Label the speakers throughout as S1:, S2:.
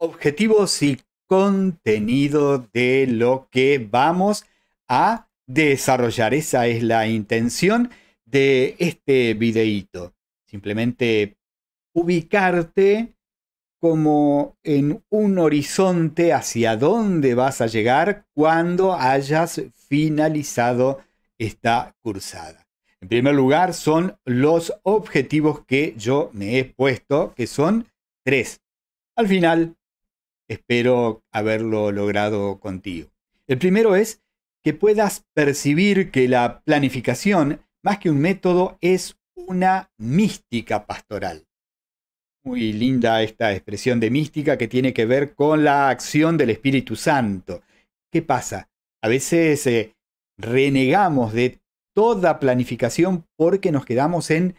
S1: objetivos y contenido de lo que vamos a desarrollar. Esa es la intención de este videíto. Simplemente ubicarte como en un horizonte hacia dónde vas a llegar cuando hayas finalizado esta cursada. En primer lugar, son los objetivos que yo me he puesto, que son tres. Al final espero haberlo logrado contigo. El primero es que puedas percibir que la planificación, más que un método, es una mística pastoral. Muy linda esta expresión de mística que tiene que ver con la acción del Espíritu Santo. ¿Qué pasa? A veces eh, renegamos de toda planificación porque nos quedamos en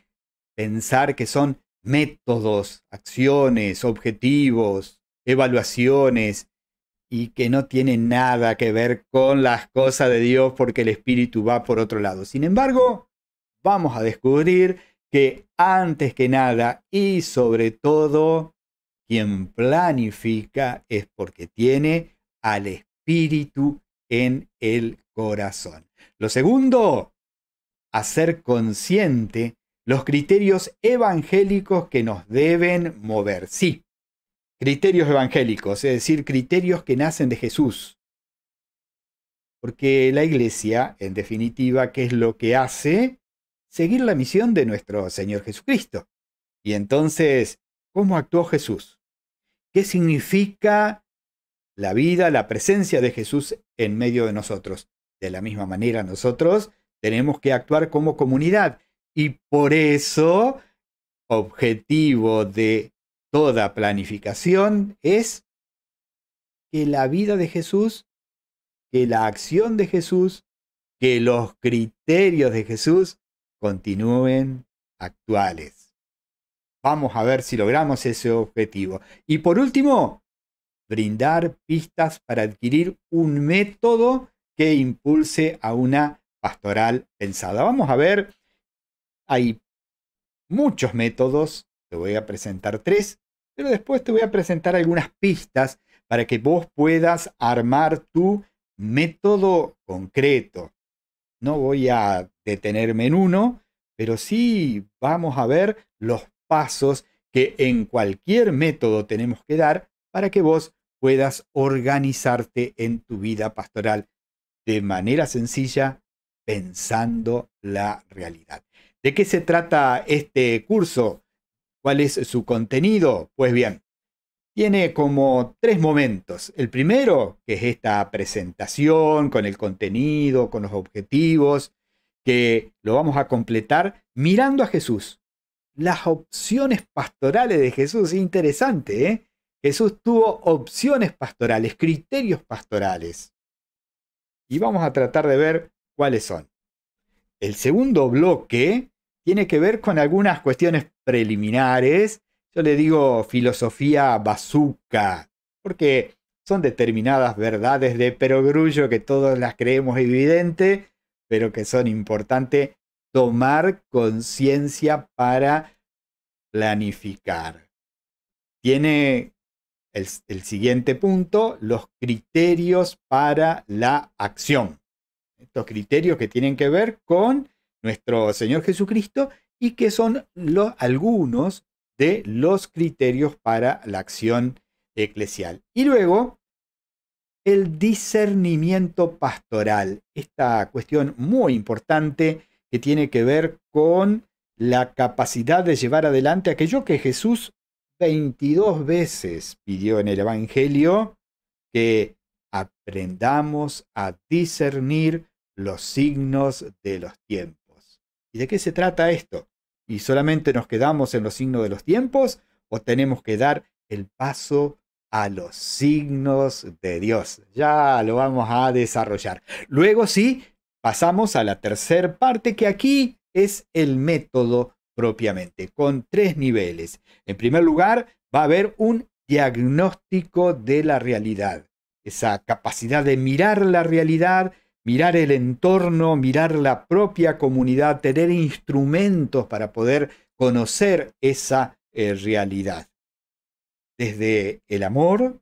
S1: pensar que son métodos, acciones, objetivos, evaluaciones y que no tiene nada que ver con las cosas de Dios porque el espíritu va por otro lado. Sin embargo, vamos a descubrir que antes que nada y sobre todo, quien planifica es porque tiene al espíritu en el corazón. Lo segundo, hacer consciente los criterios evangélicos que nos deben mover. Sí, criterios evangélicos, es decir, criterios que nacen de Jesús. Porque la iglesia, en definitiva, ¿qué es lo que hace? Seguir la misión de nuestro Señor Jesucristo. Y entonces, ¿cómo actuó Jesús? ¿Qué significa la vida, la presencia de Jesús en medio de nosotros? De la misma manera, nosotros tenemos que actuar como comunidad. Y por eso, objetivo de toda planificación es que la vida de Jesús, que la acción de Jesús, que los criterios de Jesús continúen actuales. Vamos a ver si logramos ese objetivo. Y por último, brindar pistas para adquirir un método que impulse a una pastoral pensada. Vamos a ver, hay muchos métodos, te voy a presentar tres, pero después te voy a presentar algunas pistas para que vos puedas armar tu método concreto. No voy a detenerme en uno, pero sí vamos a ver los pasos que en cualquier método tenemos que dar para que vos puedas organizarte en tu vida pastoral de manera sencilla, pensando la realidad. ¿De qué se trata este curso? ¿Cuál es su contenido? Pues bien, tiene como tres momentos. El primero, que es esta presentación con el contenido, con los objetivos, que lo vamos a completar mirando a Jesús. Las opciones pastorales de Jesús, interesante, ¿eh? Jesús tuvo opciones pastorales, criterios pastorales. Y vamos a tratar de ver cuáles son. El segundo bloque tiene que ver con algunas cuestiones preliminares. Yo le digo filosofía bazooka, porque son determinadas verdades de perogrullo que todos las creemos evidente, pero que son importantes tomar conciencia para planificar. Tiene el, siguiente punto, los criterios para la acción. Estos criterios que tienen que ver con nuestro Señor Jesucristo y que son los, algunos de los criterios para la acción eclesial. Y luego, el discernimiento pastoral, esta cuestión muy importante que tiene que ver con la capacidad de llevar adelante aquello que Jesús 22 veces pidió en el Evangelio, que aprendamos a discernir los signos de los tiempos. ¿Y de qué se trata esto? ¿Y solamente nos quedamos en los signos de los tiempos o tenemos que dar el paso a los signos de Dios? Ya lo vamos a desarrollar. Luego sí, pasamos a la tercera parte que aquí es el método propiamente, con tres niveles. En primer lugar, va a haber un diagnóstico de la realidad, esa capacidad de mirar la realidad mirar el entorno, mirar la propia comunidad, tener instrumentos para poder conocer esa eh, realidad. Desde el amor,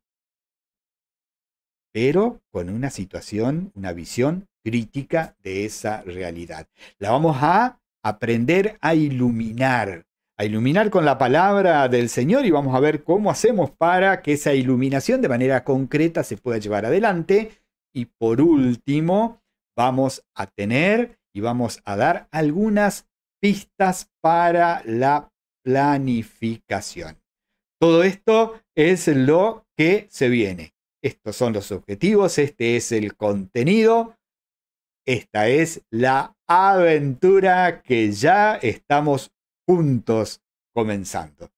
S1: pero con una situación, una visión crítica de esa realidad. La vamos a aprender a iluminar, a iluminar con la palabra del Señor y vamos a ver cómo hacemos para que esa iluminación de manera concreta se pueda llevar adelante y por último, vamos a tener y vamos a dar algunas pistas para la planificación. Todo esto es lo que se viene. Estos son los objetivos, este es el contenido, esta es la aventura que ya estamos juntos comenzando.